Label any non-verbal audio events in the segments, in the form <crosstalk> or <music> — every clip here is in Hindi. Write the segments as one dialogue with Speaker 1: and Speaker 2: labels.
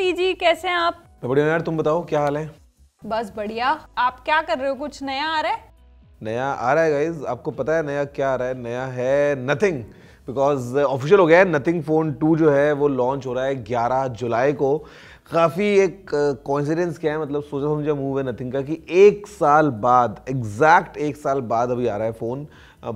Speaker 1: छोटी जी कैसे हैं आप
Speaker 2: बढ़िया यार तुम बताओ क्या हाल है
Speaker 1: बस बढ़िया आप क्या कर रहे हो कुछ नया आ रहा है
Speaker 2: नया आ रहा है गाइज आपको पता है नया क्या आ रहा है नया है नथिंग बिकॉज ऑफिशियल हो गया है नथिंग फ़ोन टू जो है वो लॉन्च हो रहा है 11 जुलाई को काफ़ी एक कॉन्फिडेंस क्या है मतलब सोचा समझा मूव है नथिंग का कि एक साल बाद एग्जैक्ट एक साल बाद अभी आ रहा है फ़ोन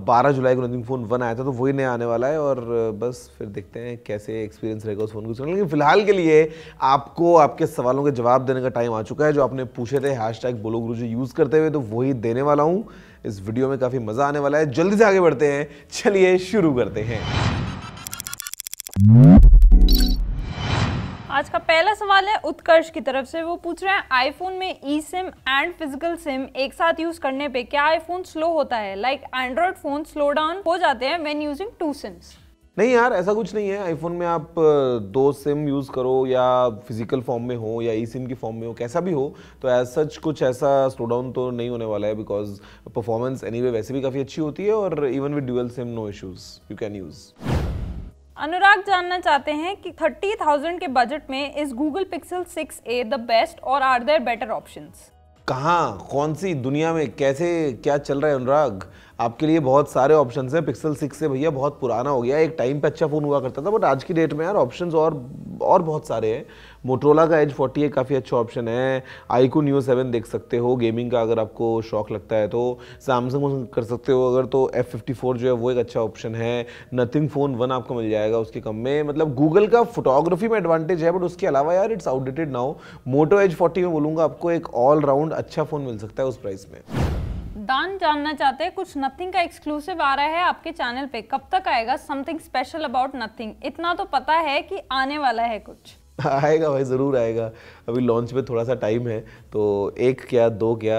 Speaker 2: बारह जुलाई को नथिंग फ़ोन वन आया था तो वही नया आने वाला है और बस फिर देखते हैं कैसे एक्सपीरियंस रहेगा उस फ़ोन को लेकिन फ़िलहाल के लिए आपको आपके सवालों के जवाब देने का टाइम आ चुका है जो आपने पूछे थे हैश टैग बोलो यूज़ करते हुए तो वही देने वाला हूँ इस वीडियो में काफ़ी मज़ा आने वाला है जल्दी से आगे बढ़ते हैं चलिए शुरू करते हैं
Speaker 1: आज का पहला सवाल है उत्कर्ष की तरफ से वो पूछ रहे हैं आईफोन में e SIM and physical SIM एक साथ यूज करने पे क्या आईफोन स्लो होता है like Android phone slow down हो जाते हैं व्हेन यूजिंग टू सिम्स
Speaker 2: नहीं यार ऐसा कुछ नहीं है आईफोन में आप दो सिम यूज़ करो या फिजिकल फॉर्म में हो या ई सिम की फॉर्म में हो कैसा भी हो तो एज सच कुछ ऐसा स्लो डाउन तो नहीं होने वाला है बिकॉज परफॉर्मेंस एनीवे वैसे भी काफ़ी अच्छी होती है और even with dual SIM no issues you can use
Speaker 1: Anurag जानना चाहते हैं कि 30,000 के बजट में इस Google Pixel 6a the best और आर देर बेटर ऑप्शंस
Speaker 2: कहा कौन सी दुनिया में कैसे क्या चल रहा है अनुराग आपके लिए बहुत सारे ऑप्शन हैं पिक्सल सिक्स से भैया बहुत पुराना हो गया एक टाइम पे अच्छा फ़ोन हुआ करता था बट आज की डेट में यार ऑप्शन और और बहुत सारे हैं मोटरोला का एज फोर्टी काफ़ी अच्छा ऑप्शन है आईकू न्यू सेवन देख सकते हो गेमिंग का अगर आपको शौक लगता है तो सैमसंग कर सकते हो अगर तो एफ फिफ्टी फोर जो है वो एक अच्छा ऑप्शन है नथिंग फ़ोन वन आपको मिल जाएगा उसके कम में मतलब गूगल का फोटोग्राफी में एडवांटेज है बट उसके अलावा यार it's outdated now Moto Edge forty में बोलूँगा आपको एक ऑलराउंड अच्छा फ़ोन मिल सकता है उस प्राइस में
Speaker 1: दान जानना चाहते हैं कुछ नथिंग का एक्सक्लूसिव आ रहा है आपके चैनल पे कब तक आएगा समथिंग स्पेशल अबाउट नथिंग इतना तो पता है कि आने वाला है कुछ
Speaker 2: <laughs> आएगा भाई ज़रूर आएगा अभी लॉन्च में थोड़ा सा टाइम है तो एक क्या दो क्या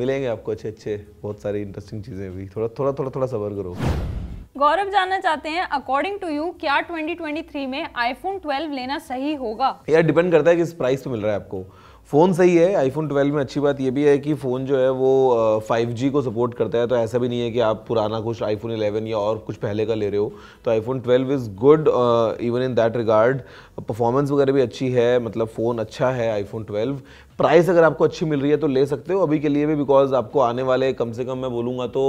Speaker 2: मिलेंगे आपको अच्छे अच्छे बहुत सारी इंटरेस्टिंग चीज़ें अभी थोड़ा थोड़ा थोड़ा थोड़ा सबर करो
Speaker 1: गौरव जानना चाहते हैं अकॉर्डिंग टू यू क्या 2023 में आईफोन 12 लेना सही होगा
Speaker 2: यार डिपेंड करता है किस प्राइस पे मिल रहा है आपको फ़ोन सही है आईफोन 12 में अच्छी बात ये भी है कि फ़ोन जो है वो 5G को सपोर्ट करता है तो ऐसा भी नहीं है कि आप पुराना कुछ आईफोन 11 या और कुछ पहले का ले रहे हो तो iPhone 12 is good even in that regard performance वगैरह भी अच्छी है मतलब फ़ोन अच्छा है आईफोन 12 प्राइस अगर आपको अच्छी मिल रही है तो ले सकते हो अभी के लिए भी बिकॉज आपको आने वाले कम से कम मैं बोलूँगा तो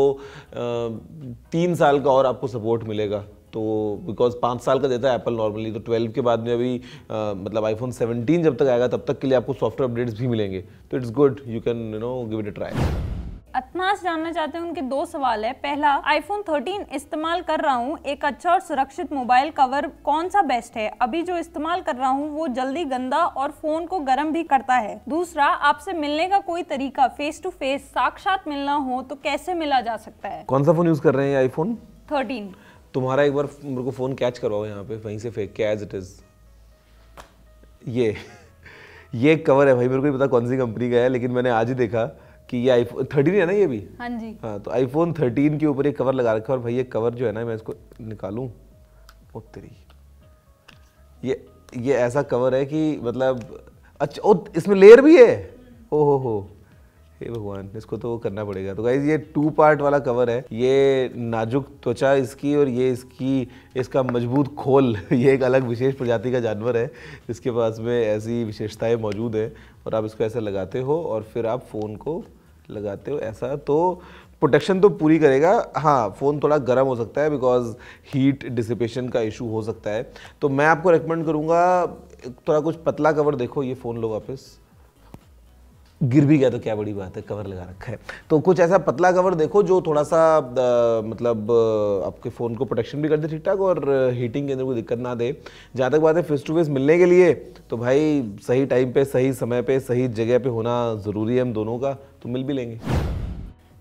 Speaker 2: तीन साल का और आपको सपोर्ट मिलेगा तो बिकॉज पाँच साल का देता है एप्पल नॉर्मली तो ट्वेल्व के बाद में अभी आ, मतलब आईफोन 17 जब तक आएगा तब तक के लिए आपको सॉफ्टवेयर अपडेट्स भी मिलेंगे तो it's good you can you know give it try
Speaker 1: Atnash जानना चाहते हैं उनके दो सवाल है पहला आईफोन 13 इस्तेमाल कर रहा हूँ एक अच्छा और सुरक्षित मोबाइल कवर कौन सा बेस्ट है अभी जो इस्तेमाल कर रहा हूँ वो जल्दी गंदा और फोन को गर्म भी करता है दूसरा आपसे मिलने का कोई तरीका फेस टू फेस साक्षात मिलना हो तो कैसे मिला जा सकता है
Speaker 2: कौन सा फोन यूज कर रहे हैं आईफोन थर्टीन तुम्हारा एक बार मेरे को फ़ोन कैच करवाओ यहाँ पे वहीं से फेंक के एज इट इज़ ये <laughs> ये कवर है भाई मेरे को नहीं पता कौन सी कंपनी का है लेकिन मैंने आज ही देखा कि ये आईफोन थर्टीन है ना ये भी हाँ जी हाँ तो आईफोन थर्टीन के ऊपर ये कवर लगा रखा है और भाई ये कवर जो है ना मैं इसको निकालू ओ तेरी ये ये ऐसा कवर है कि मतलब अच्छा ओ इसमें लेयर भी है ओ हो हो हे भगवान इसको तो करना पड़ेगा तो गाइज ये टू पार्ट वाला कवर है ये नाजुक त्वचा इसकी और ये इसकी इसका मजबूत खोल <laughs> ये एक अलग विशेष प्रजाति का जानवर है इसके पास में ऐसी विशेषताएं मौजूद हैं और आप इसको ऐसा लगाते हो और फिर आप फ़ोन को लगाते हो ऐसा तो प्रोटेक्शन तो पूरी करेगा हाँ फ़ोन थोड़ा गर्म हो सकता है बिकॉज हीट डिसिपेशन का इशू हो सकता है तो मैं आपको रिकमेंड करूँगा थोड़ा कुछ पतला कवर देखो ये फ़ोन लो वापस गिर भी गया तो क्या बड़ी बात है कवर लगा रखा है तो कुछ ऐसा पतला कवर देखो जो थोड़ा सा आ, मतलब आपके फ़ोन को प्रोटेक्शन भी कर दे ठीक ठाक और हीटिंग के अंदर कोई दिक्कत ना दे जहाँ तक बात है फेस टू फेस मिलने के लिए तो भाई सही टाइम पे सही समय पे सही जगह पे होना ज़रूरी है हम दोनों का तो मिल भी लेंगे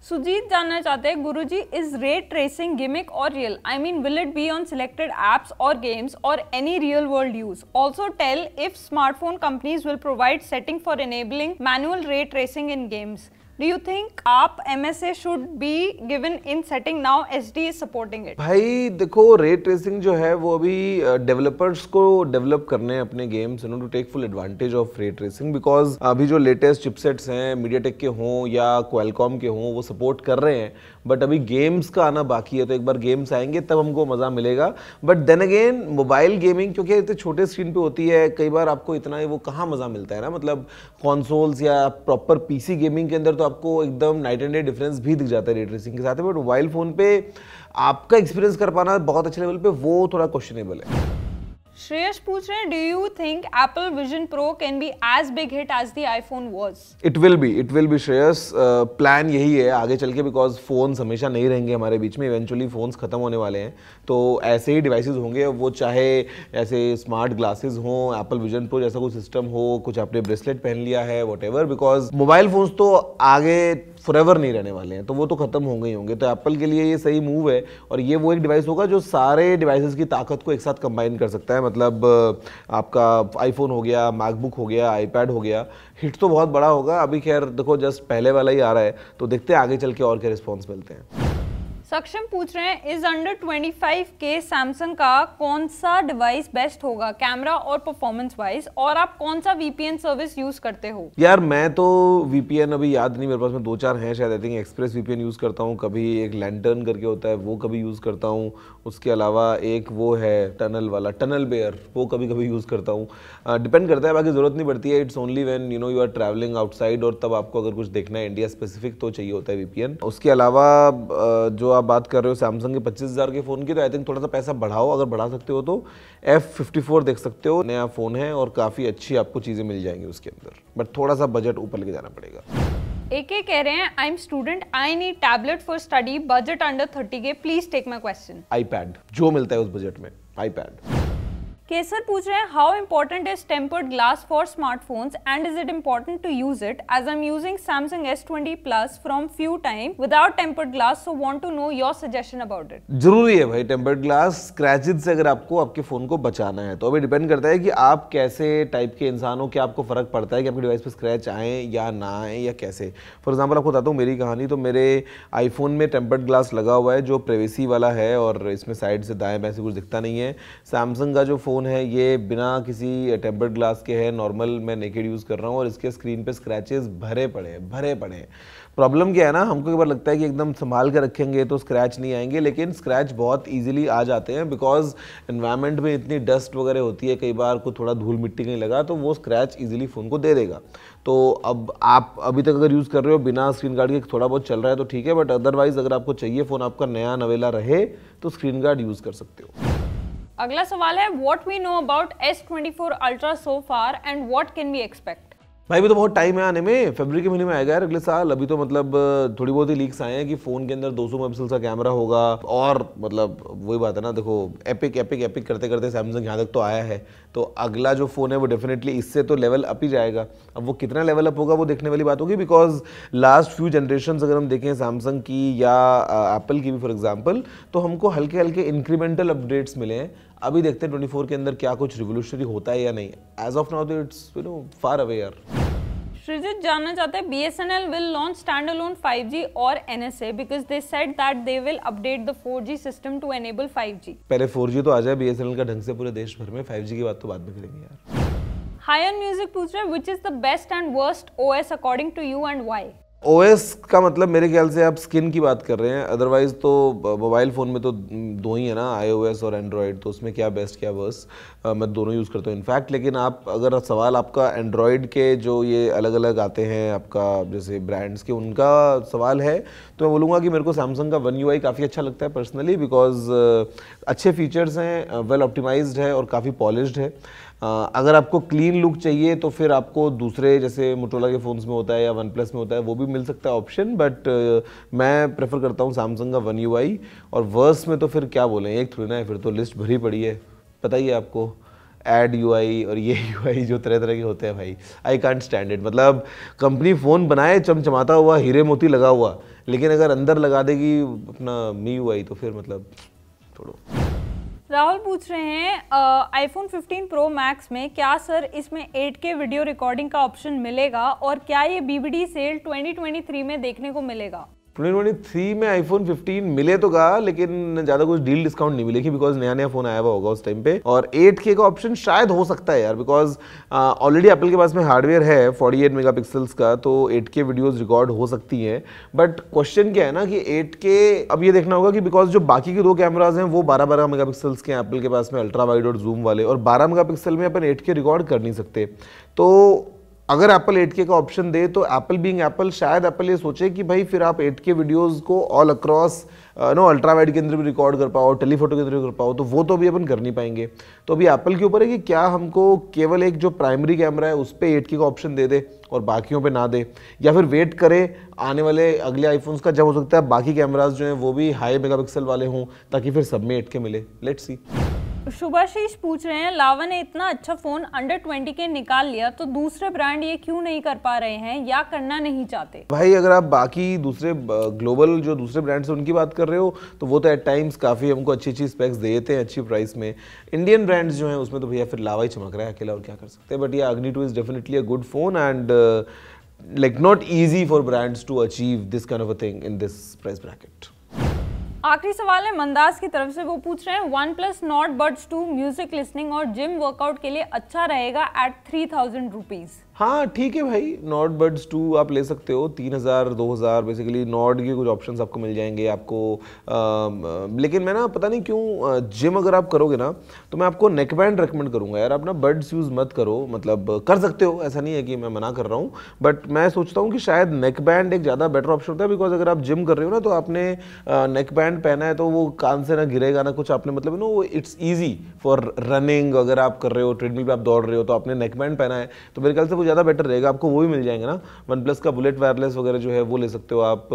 Speaker 1: सुजीत जानना चाहते हैं Guruji is ray tracing gimmick और real I mean will it be on selected apps और गेम्स और any real world use also tell if smartphone companies will provide setting for enabling manual ray tracing in games do you think आप MSA should be given in setting now SD is supporting it
Speaker 2: भाई देखो rate tracing जो है वो अभी developers को develop करने हैं अपने games you know to take full advantage of rate tracing because अभी जो latest chipsets हैं MediaTek के हों या Qualcomm के हों वो support कर रहे हैं बट अभी गेम्स का आना बाकी है तो एक बार गेम्स आएंगे तब हमको मज़ा मिलेगा but then again mobile gaming क्योंकि इतने छोटे स्क्रीन पे होती है कई बार आपको इतना वो कहाँ मज़ा मिलता है ना मतलब कॉन्सोल्स या प्रॉपर पीसी गेमिंग के अंदर तो आपको एकदम नाइट एंड डे डिफरेंस भी दिख जाता है रे के साथ बट मोबाइल फ़ोन पे आपका एक्सपीरियंस कर पाना बहुत अच्छे लेवल पे वो थोड़ा क्वेश्चनेबल है
Speaker 1: श्रेयस पूछ रहे हैं, do you think Apple vision pro can be as big hit as the iPhone was?
Speaker 2: It will be, it will be Shreyas. Uh, यही है आगे चल के बिकॉज फ़ोन्स हमेशा नहीं रहेंगे हमारे बीच में इवेंचुअली फ़ोन्स ख़त्म होने वाले हैं तो ऐसे ही डिवाइसेस होंगे वो चाहे ऐसे स्मार्ट ग्लासेस हो एप्पल विजन प्रो जैसा कोई सिस्टम हो कुछ आपने ब्रेसलेट पहन लिया है whatever because mobile phones तो आगे फॉरएवर नहीं रहने वाले हैं तो वो तो ख़त्म होंगे ही होंगे तो एप्पल के लिए ये सही मूव है और ये वो एक डिवाइस होगा जो सारे डिवाइसेस की ताकत को एक साथ कंबाइन कर सकता है मतलब आपका आईफोन हो गया मैकबुक हो गया आईपैड हो गया हिट तो बहुत बड़ा होगा अभी खैर देखो जस्ट पहले वाला ही आ रहा है तो देखते हैं आगे चल के और क्या रिस्पॉन्स मिलते हैं
Speaker 1: सक्षम पूछ रहे हैं इज अंडर 25 के सैमसंग का कौन सा डिवाइस बेस्ट होगा कैमरा और परफॉर्मेंस वाइज और आप कौन सा वीपीएन सर्विस यूज करते हो
Speaker 2: यार मैं तो वीपीएन अभी याद नहीं मेरे पास में दो चार हैं शायद I think Express VPN use करता हूँ कभी एक लैंटर्न करके होता है वो कभी यूज करता हूँ उसके अलावा एक वो है टनल वाला टनल बेयर वो कभी कभी यूज करता हूँ डिपेंड uh, करता है बाकी जरूरत नहीं पड़ती है it's only when you know you are travelling outside और तब आपको अगर कुछ देखना है इंडिया स्पेसिफिक तो चाहिए होता है वीपीएन उसके अलावा जो आप बात कर रहे हो सैमसंग के पच्चीस हज़ार के फ़ोन की तो आई थिंक थोड़ा सा पैसा बढ़ाओ अगर बढ़ा सकते हो तो एफ फिफ्टी फोर देख सकते हो नया फ़ोन है और काफ़ी अच्छी आपको चीज़ें मिल जाएंगी उसके अंदर बट थोड़ा सा बजट ऊपर लेके जाना पड़ेगा
Speaker 1: एक एक कह रहे हैं I am student I need tablet for study budget under thirty K please take my question
Speaker 2: आई जो मिलता है उस बजट में आई
Speaker 1: केसर पूछ रहे हैं how important is tempered glass for smartphones and is it important to use it as I am using Samsung S twenty plus from few time without tempered glass so want to know your suggestion about it
Speaker 2: जरूरी है भाई टेम्पर्ड ग्लास स्क्रैचेज से अगर आपको आपके फोन को बचाना है तो अभी डिपेंड करता है कि आप कैसे टाइप के इंसान हो क्या आपको फर्क पड़ता है कि आपके डिवाइस पर स्क्रैच आए या ना आए या कैसे फॉर एग्जाम्पल आपको बताता हूँ मेरी कहानी तो मेरे आईफोन में टेम्पर्ड ग्लास लगा हुआ है जो प्रेवेसी वाला है और इसमें साइड से दाएं बाएं से कुछ दिखता नहीं है सैमसंग का जो फोन फ़ोन है ये बिना किसी टेम्पर्ड ग्लास के है नॉर्मल मैं नेकेड यूज़ कर रहा हूँ और इसके स्क्रीन पे स्क्रैचेस भरे पड़े हैं भरे पड़े हैं प्रॉब्लम क्या है ना हमको एक बार लगता है कि एकदम संभाल कर रखेंगे तो स्क्रैच नहीं आएंगे लेकिन स्क्रैच बहुत ईजिली आ जाते हैं बिकॉज इन्वायरमेंट में इतनी डस्ट वगैरह होती है कई बार को थोड़ा धूल मिट्टी कहीं लगा तो वो स्क्रैच ईजिली फ़ोन को दे देगा तो अब आप अभी तक अगर यूज़ कर रहे हो बिना स्क्रीन गार्ड के थोड़ा बहुत चल रहा है तो ठीक है बट अदरवाइज़ अगर आपको चाहिए फ़ोन आपका नया नवेला रहे तो स्क्रीन गार्ड यूज़ कर सकते हो
Speaker 1: अगला सवाल है what we know about S twenty four ultra so far and what can we expect
Speaker 2: भाई भी तो बहुत टाइम है आने में फरवरी के महीने में आएगा यार अगले साल अभी तो मतलब थोड़ी बहुत ही लीक्स आए हैं कि फ़ोन के अंदर 200 मेगापिक्सल का कैमरा होगा और मतलब वही बात है ना देखो एपिक एपिक एपिक करते करते सैमसंग यहाँ तक तो आया है तो अगला जो फ़ोन है वो डेफिनेटली इससे तो लेवल अप ही जाएगा अब वो कितना लेवल अप होगा वो देखने वाली बात होगी बिकॉज लास्ट फ्यू जनरेशन अगर हम देखें सैमसंग की या एप्पल की भी फॉर एग्जाम्पल तो हमको हल्के हल्के इंक्रीमेंटल अपडेट्स मिले हैं अभी देखते हैं 24 के अंदर क्या कुछ रिवोल्यूशनरी होता है या नहीं as of now it's you know far away यार
Speaker 1: श्रीजीत जानना चाहते हैं B S N L will launch stand alone five G और N S A because they set that they will update the four G system to enable five G
Speaker 2: पहले फोर जी तो आ जाए बी एस एन एल का ढंग से पूरे देश भर में फाइव जी की बात तो बाद में करेंगे यार
Speaker 1: हाई एंड म्यूजिक पूछ रहे हैं which is the best and worst O S according to you and why
Speaker 2: OS का मतलब मेरे ख्याल से आप स्किन की बात कर रहे हैं अदरवाइज तो मोबाइल फ़ोन में तो दो ही है ना आईओएस और एंड्रॉयड तो उसमें क्या बेस्ट क्या वर्स मैं दोनों यूज़ करता हूँ इनफैक्ट लेकिन आप अगर सवाल आपका एंड्रॉयड के जो ये अलग अलग आते हैं आपका जैसे ब्रांड्स के उनका सवाल है तो मैं बोलूँगा कि मेरे को सैमसंग का वन यू काफ़ी अच्छा लगता है पर्सनली बिकॉज अच्छे फीचर्स हैं वेल ऑप्टिमाइज्ड है और काफ़ी पॉलिश है अगर आपको क्लीन लुक चाहिए तो फिर आपको दूसरे जैसे मोटोला के फ़ोन्स में होता है या वन प्लस में होता है वो भी मिल सकता है ऑप्शन बट मैं प्रेफर करता हूँ सैमसंग का वन यू आई और वर्स में तो फिर क्या बोलें एक थोड़ी ना फिर तो लिस्ट भरी पड़ी है पता ही है आपको एड यू आई और ये यू <laughs> आई जो तरह तरह के होते हैं भाई आई कॉन्ट स्टैंड इट मतलब कंपनी फ़ोन बनाए चमचमाता हुआ हीरे मोती लगा हुआ लेकिन अगर अंदर लगा देगी अपना मी यू आई तो फिर मतलब छोड़ो
Speaker 1: राहुल पूछ रहे हैं आईफोन 15 प्रो मैक्स में क्या सर इसमें 8K वीडियो रिकॉर्डिंग का ऑप्शन मिलेगा और क्या ये बीबीडी सेल 2023 में देखने को मिलेगा
Speaker 2: 2023 में आईफोन 15 मिले तो कहा लेकिन ज्यादा कुछ डील डिस्काउंट नहीं मिलेगी बिकॉज नया नया फोन आया हुआ होगा उस टाइम पे और 8K का ऑप्शन शायद हो सकता है यार बिकॉज ऑलरेडी एप्पल के पास में हार्डवेयर है 48 मेगापिक्सल्स का तो 8K वीडियोस रिकॉर्ड हो सकती हैं बट क्वेश्चन क्या है ना कि 8K अब ये देखना होगा कि बिकॉज जो बाकी के दो कैमराज हैं वो बारह बारह मेगा के हैं एप्पल के पास में अल्ट्रा वाइड और जूम वाले और बारह मेगा में अपन एट रिकॉर्ड कर नहीं सकते तो अगर एप्पल 8K का ऑप्शन दे तो एप्पल बीइंग एप्पल शायद एप्पल ये सोचे कि भाई फिर आप 8K वीडियोस को all across no ultra wide के अंदर भी रिकॉर्ड कर पाओ टेलीफोटो के अंदर भी कर पाओ तो वो तो अभी अपन कर नहीं पाएंगे तो अभी एप्पल के ऊपर है कि क्या हमको केवल एक जो प्राइमरी कैमरा है उस पर एट का ऑप्शन दे दे और बाकियों पर ना दे या फिर वेट करे आने वाले अगले आईफोन्स का जब हो सकता है बाकी कैमराज जो हैं वो भी हाई मेगा वाले हों ताकि फिर सब में एट मिले लेट्स सी
Speaker 1: शुभाशीष पूछ रहे हैं लावा ने इतना अच्छा फ़ोन अंडर ट्वेंटी के निकाल लिया तो दूसरे ब्रांड ये क्यों नहीं कर पा रहे हैं या करना नहीं चाहते
Speaker 2: भाई अगर आप बाकी दूसरे ग्लोबल जो दूसरे ब्रांड्स से उनकी बात कर रहे हो तो वो तो एट टाइम्स काफ़ी हमको अच्छी अच्छी स्पेक्स देते हैं अच्छी प्राइस में इंडियन ब्रांड्स जो है उसमें तो भैया फिर लावा ही चमक रहा है अकेला और क्या कर सकते हैं बट ये Agni two is definitely a good phone and like not easy for brands to achieve this kind of a thing in this price bracket
Speaker 1: आखिरी सवाल है मंदास की तरफ से वो पूछ रहे हैं OnePlus Nord buds two music listening और जिम वर्कआउट के लिए अच्छा रहेगा एट थ्री थाउजेंड रुपीज़
Speaker 2: हाँ ठीक है भाई नॉट बर्ड्स टू आप ले सकते हो तीन हज़ार दो हज़ार बेसिकली नॉट के कुछ ऑप्शंस आपको मिल जाएंगे आपको आ, लेकिन मैं ना पता नहीं क्यों जिम अगर आप करोगे ना तो मैं आपको नेक बैंड रिकमेंड करूँगा यार आप ना बर्ड्स यूज़ मत करो मतलब कर सकते हो ऐसा नहीं है कि मैं मना कर रहा हूँ बट मैं सोचता हूँ कि शायद नेक बैंड एक ज़्यादा बेटर ऑप्शन होता है बिकॉज अगर आप जिम कर रहे हो ना तो आपने नेक बैंड पहना है तो वो कान से ना गिरेगा ना कुछ आपने मतलब no it's easy for running अगर आप कर रहे हो ट्रेडमिल पर आप दौड़ रहे हो तो आपने नेक बैंड पहना है तो मेरे ख्याल से कुछ ज़्यादा बेटर रहेगा आपको वो भी मिल जाएंगे ना वन प्लस का बुलेट वायरलेस वगैरह जो है वो ले सकते हो आप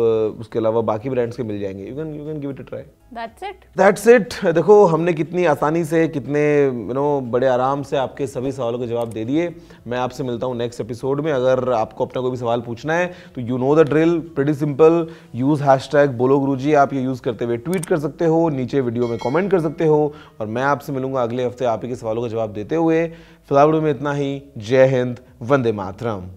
Speaker 2: उसके अलावा बाकी ब्रांड्स के मिल जाएंगे you can you can give it try that's it that's it देखो हमने कितनी आसानी से कितने यू नो बड़े आराम से आपके सभी सवालों के जवाब दे दिए मैं आपसे मिलता हूँ नेक्स्ट एपिसोड में अगर आपको अपना कोई भी सवाल पूछना है तो you know the drill pretty simple use hashtag बोलो गुरु जी आप ये यूज़ करते हुए ट्वीट कर सकते हो नीचे वीडियो में कॉमेंट कर सकते हो और मैं आपसे मिलूंगा अगले हफ्ते आप ही के सवालों का जवाब देते हुए फिलहाल में इतना ही जय हिंद वंदे मातरम